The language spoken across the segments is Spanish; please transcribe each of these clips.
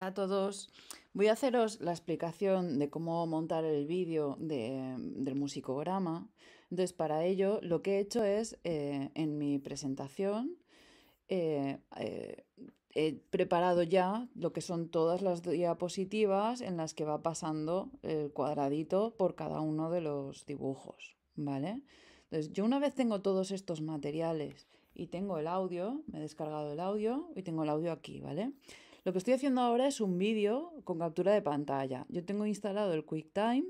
a todos. Voy a haceros la explicación de cómo montar el vídeo del musicograma. Entonces, para ello, lo que he hecho es, eh, en mi presentación, eh, eh, he preparado ya lo que son todas las diapositivas en las que va pasando el cuadradito por cada uno de los dibujos, ¿vale? Entonces, yo una vez tengo todos estos materiales y tengo el audio, me he descargado el audio y tengo el audio aquí, ¿vale? vale lo que estoy haciendo ahora es un vídeo con captura de pantalla. Yo tengo instalado el QuickTime.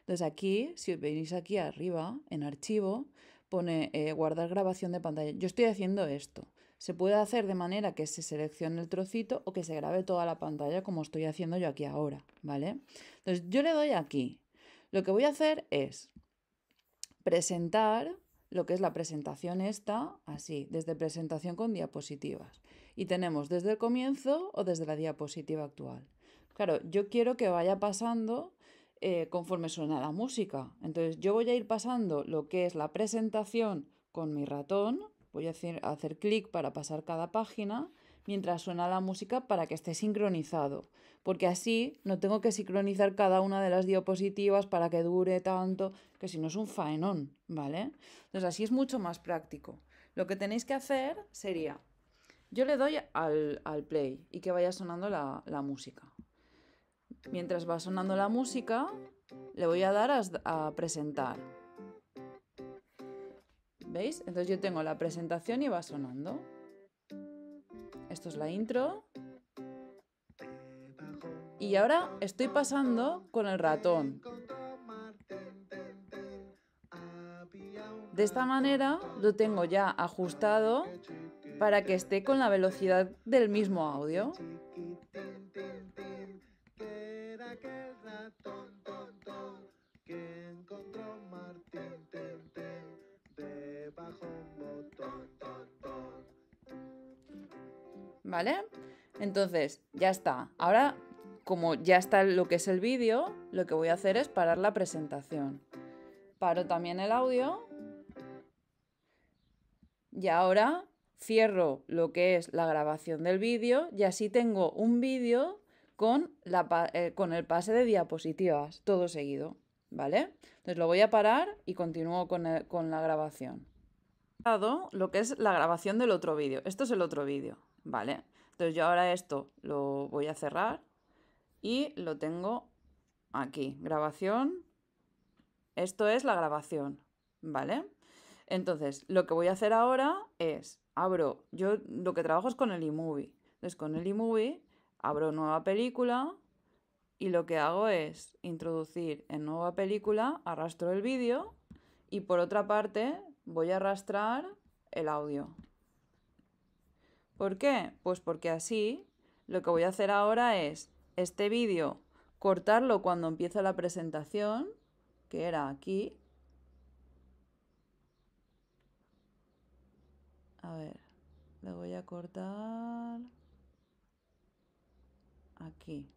Entonces aquí, si venís aquí arriba, en archivo, pone eh, guardar grabación de pantalla. Yo estoy haciendo esto. Se puede hacer de manera que se seleccione el trocito o que se grabe toda la pantalla como estoy haciendo yo aquí ahora, ¿vale? Entonces yo le doy aquí. Lo que voy a hacer es presentar lo que es la presentación esta, así, desde presentación con diapositivas. Y tenemos desde el comienzo o desde la diapositiva actual. Claro, yo quiero que vaya pasando eh, conforme suena la música. Entonces yo voy a ir pasando lo que es la presentación con mi ratón, voy a hacer, hacer clic para pasar cada página mientras suena la música para que esté sincronizado, porque así no tengo que sincronizar cada una de las diapositivas para que dure tanto, que si no es un faenón, ¿vale? Entonces así es mucho más práctico. Lo que tenéis que hacer sería, yo le doy al, play y que vaya sonando la, música. Mientras va sonando la música, le voy a dar a presentar. ¿Veis? Entonces yo tengo la presentación y va sonando. Esto es la intro. Y ahora estoy pasando con el ratón. De esta manera lo tengo ya ajustado para que esté con la velocidad del mismo audio. ¿vale? Entonces, ya está. Ahora, como ya está lo que es el vídeo, lo que voy a hacer es parar la presentación. Paro también el audio. Y ahora cierro lo que es la grabación del vídeo y así tengo un vídeo con, la, eh, con el pase de diapositivas, todo seguido, ¿vale? Entonces lo voy a parar y continúo con, con la grabación. Lo que es la grabación del otro vídeo. Esto es el otro vídeo, Vale, entonces yo ahora esto lo voy a cerrar y lo tengo aquí, grabación. Esto es la grabación, ¿vale? Entonces, lo que voy a hacer ahora es, abro, yo lo que trabajo es con el iMovie. Entonces, con el iMovie abro nueva película y lo que hago es introducir en nueva película, arrastro el vídeo y por otra parte voy a arrastrar el audio. ¿Por qué? Pues porque así lo que voy a hacer ahora es este vídeo cortarlo cuando empieza la presentación, que era aquí. A ver, lo voy a cortar aquí.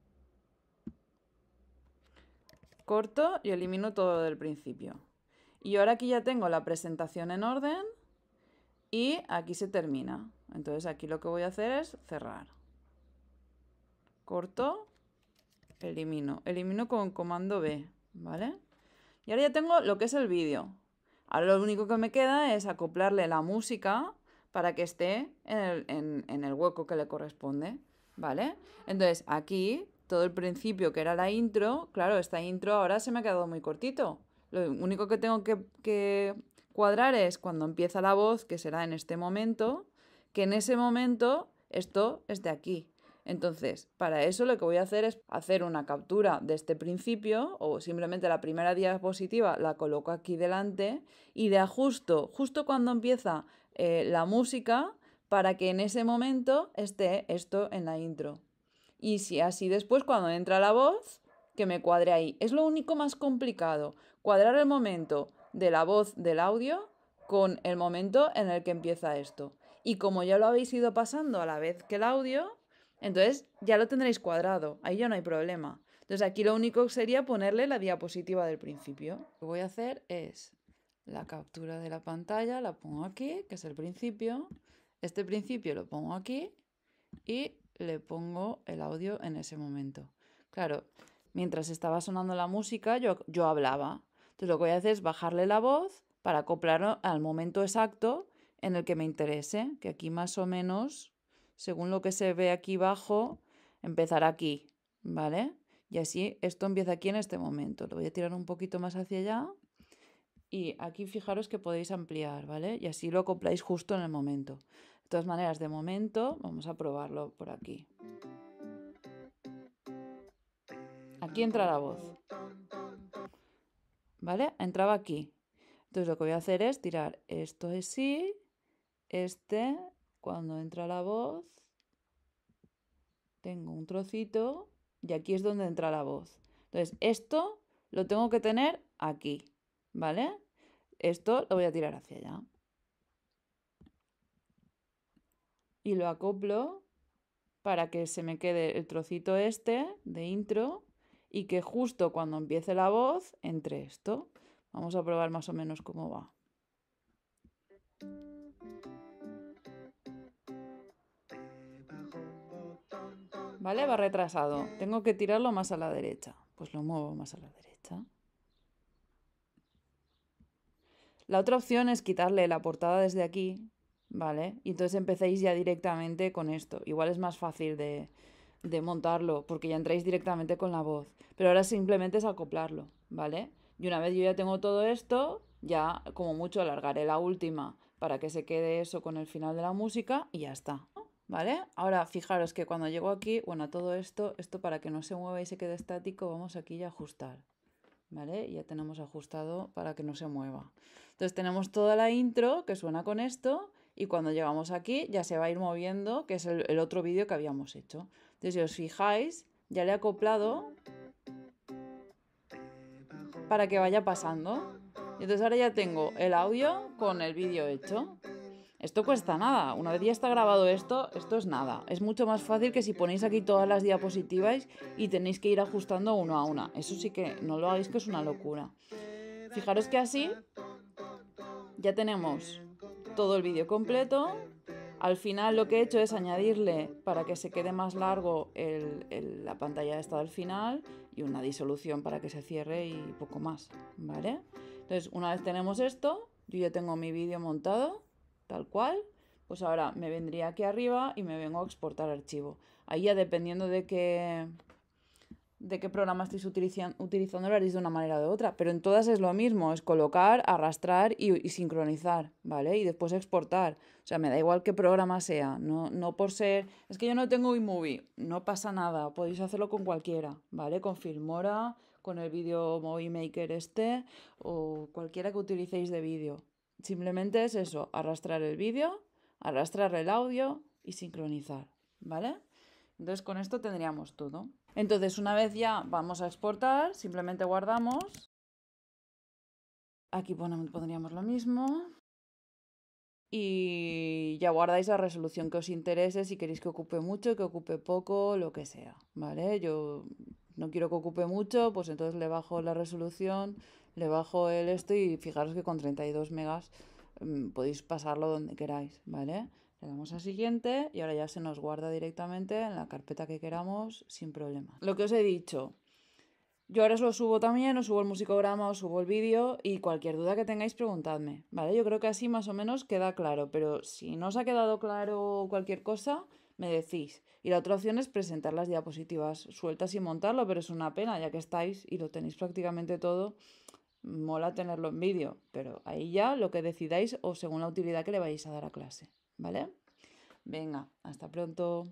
Corto y elimino todo del principio. Y ahora aquí ya tengo la presentación en orden. Y aquí se termina. Entonces aquí lo que voy a hacer es cerrar. Corto, elimino. Elimino con comando B, ¿vale? Y ahora ya tengo lo que es el vídeo. Ahora lo único que me queda es acoplarle la música para que esté en el, hueco que le corresponde, ¿vale? Entonces aquí, todo el principio que era la intro, claro, esta intro ahora se me ha quedado muy cortito. Lo único que tengo que, cuadrar es cuando empieza la voz, que será en este momento, que en ese momento esto esté aquí. Entonces, para eso lo que voy a hacer es hacer una captura de este principio o simplemente la primera diapositiva la coloco aquí delante y de ajusto justo cuando empieza eh, la música para que en ese momento esté esto en la intro. Y si así después cuando entra la voz, que me cuadre ahí. Es lo único más complicado cuadrar el momento de la voz del audio con el momento en el que empieza esto. Y como ya lo habéis ido pasando a la vez que el audio, entonces ya lo tendréis cuadrado, ahí ya no hay problema. Entonces aquí lo único sería ponerle la diapositiva del principio. Lo que voy a hacer es la captura de la pantalla, la pongo aquí, que es el principio. Este principio lo pongo aquí y le pongo el audio en ese momento. Claro, mientras estaba sonando la música yo, yo hablaba. Entonces lo que voy a hacer es bajarle la voz para acoplarlo al momento exacto en el que me interese, que aquí más o menos, según lo que se ve aquí abajo, empezará aquí, ¿vale? Y así esto empieza aquí en este momento. Lo voy a tirar un poquito más hacia allá y aquí fijaros que podéis ampliar, ¿vale? Y así lo acopláis justo en el momento. De todas maneras, de momento vamos a probarlo por aquí. Aquí entra la voz. ¿vale? Entraba aquí. Entonces lo que voy a hacer es tirar esto es sí, este, cuando entra la voz, tengo un trocito y aquí es donde entra la voz. Entonces esto lo tengo que tener aquí, ¿vale? Esto lo voy a tirar hacia allá. Y lo acoplo para que se me quede el trocito este de intro y que justo cuando empiece la voz entre esto. Vamos a probar más o menos cómo va. ¿Vale? Va retrasado. Tengo que tirarlo más a la derecha. Pues lo muevo más a la derecha. La otra opción es quitarle la portada desde aquí, ¿vale? Y entonces empecéis ya directamente con esto. Igual es más fácil de, de montarlo, porque ya entráis directamente con la voz. Pero ahora simplemente es acoplarlo, ¿vale? Y una vez yo ya tengo todo esto, ya como mucho alargaré la última para que se quede eso con el final de la música y ya está. ¿Vale? Ahora fijaros que cuando llego aquí, bueno, todo esto, esto para que no se mueva y se quede estático, vamos aquí a ajustar. ¿Vale? Ya tenemos ajustado para que no se mueva. Entonces tenemos toda la intro que suena con esto y cuando llegamos aquí ya se va a ir moviendo, que es el, otro vídeo que habíamos hecho. Entonces, si os fijáis, ya le he acoplado para que vaya pasando. entonces ahora ya tengo el audio con el vídeo hecho. Esto cuesta nada. Una vez ya está grabado esto, esto es nada. Es mucho más fácil que si ponéis aquí todas las diapositivas y tenéis que ir ajustando uno a una. Eso sí que no lo hagáis, que es una locura. Fijaros que así ya tenemos todo el vídeo completo. Al final lo que he hecho es añadirle para que se quede más largo la pantalla esta del final y una disolución para que se cierre y poco más, ¿vale? Entonces, una vez tenemos esto, yo ya tengo mi vídeo montado, tal cual, pues ahora me vendría aquí arriba y me vengo a exportar archivo. Ahí ya dependiendo de que de qué programa estáis utilizando, lo haréis de una manera o de otra, pero en todas es lo mismo, es colocar, arrastrar y, sincronizar, ¿vale? Y después exportar. O sea, me da igual qué programa sea, no, no por ser, es que yo no tengo iMovie, no pasa nada, podéis hacerlo con cualquiera, ¿vale? Con Filmora, con el video Movie Maker este o cualquiera que utilicéis de vídeo. Simplemente es eso, arrastrar el vídeo, arrastrar el audio y sincronizar, ¿vale? Entonces con esto tendríamos todo. Entonces, una vez ya vamos a exportar, simplemente guardamos. Aquí pondríamos lo mismo. Y ya guardáis la resolución que os interese, si queréis que ocupe mucho, que ocupe poco, lo que sea, ¿vale? Yo no quiero que ocupe mucho, pues entonces le bajo la resolución, le bajo el esto y fijaros que con 32 megas mm, podéis pasarlo donde queráis, ¿vale? Le damos a siguiente y ahora ya se nos guarda directamente en la carpeta que queramos sin problema. Lo que os he dicho, yo ahora os lo subo también, os subo el musicograma, os subo el vídeo y cualquier duda que tengáis preguntadme, ¿vale? Yo creo que así más o menos queda claro, pero si no os ha quedado claro cualquier cosa, me decís. Y la otra opción es presentar las diapositivas sueltas y montarlo, pero es una pena ya que estáis y lo tenéis prácticamente todo. Mola tenerlo en vídeo, pero ahí ya lo que decidáis o según la utilidad que le vayáis a dar a clase. ¿Vale? Venga, hasta pronto.